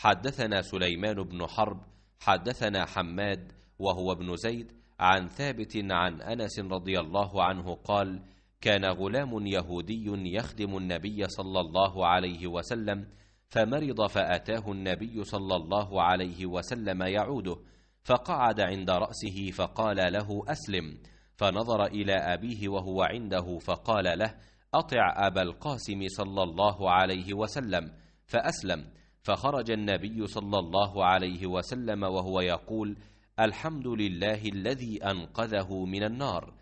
حدثنا سليمان بن حرب حدثنا حماد وهو ابن زيد عن ثابت عن انس رضي الله عنه قال كان غلام يهودي يخدم النبي صلى الله عليه وسلم فمرض فاتاه النبي صلى الله عليه وسلم يعوده فقعد عند راسه فقال له اسلم فنظر الى ابيه وهو عنده فقال له اطع ابا القاسم صلى الله عليه وسلم فاسلم فخرج النبي صلى الله عليه وسلم وهو يقول الحمد لله الذي انقذه من النار